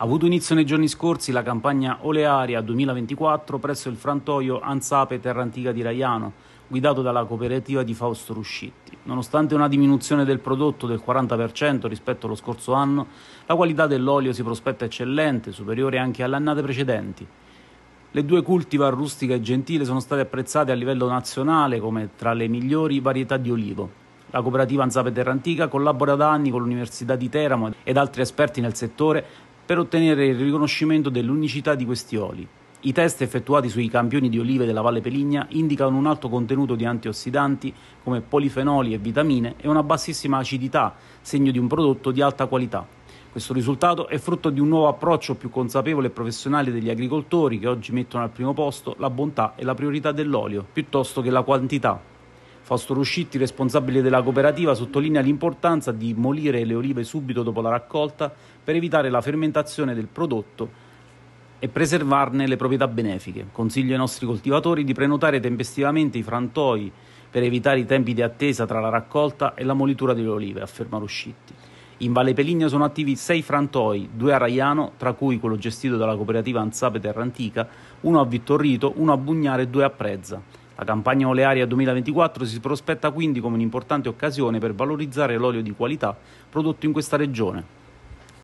Ha avuto inizio nei giorni scorsi la campagna olearia 2024 presso il frantoio Anzape Terra Antica di Raiano, guidato dalla cooperativa di Fausto Ruscitti. Nonostante una diminuzione del prodotto del 40% rispetto allo scorso anno, la qualità dell'olio si prospetta eccellente, superiore anche alle annate precedenti. Le due cultivar rustica e gentile sono state apprezzate a livello nazionale come tra le migliori varietà di olivo. La cooperativa Anzape Terra Antica collabora da anni con l'Università di Teramo ed altri esperti nel settore per ottenere il riconoscimento dell'unicità di questi oli. I test effettuati sui campioni di olive della Valle Peligna indicano un alto contenuto di antiossidanti come polifenoli e vitamine e una bassissima acidità, segno di un prodotto di alta qualità. Questo risultato è frutto di un nuovo approccio più consapevole e professionale degli agricoltori che oggi mettono al primo posto la bontà e la priorità dell'olio piuttosto che la quantità. Fausto Ruscitti, responsabile della cooperativa, sottolinea l'importanza di molire le olive subito dopo la raccolta per evitare la fermentazione del prodotto e preservarne le proprietà benefiche. Consiglio ai nostri coltivatori di prenotare tempestivamente i frantoi per evitare i tempi di attesa tra la raccolta e la molitura delle olive, afferma Ruscitti. In Valle Peligno sono attivi sei frantoi, due a Raiano, tra cui quello gestito dalla cooperativa Anzape Terra Antica, uno a Vittorrito, uno a Bugnare e due a Prezza. La campagna olearia 2024 si prospetta quindi come un'importante occasione per valorizzare l'olio di qualità prodotto in questa regione.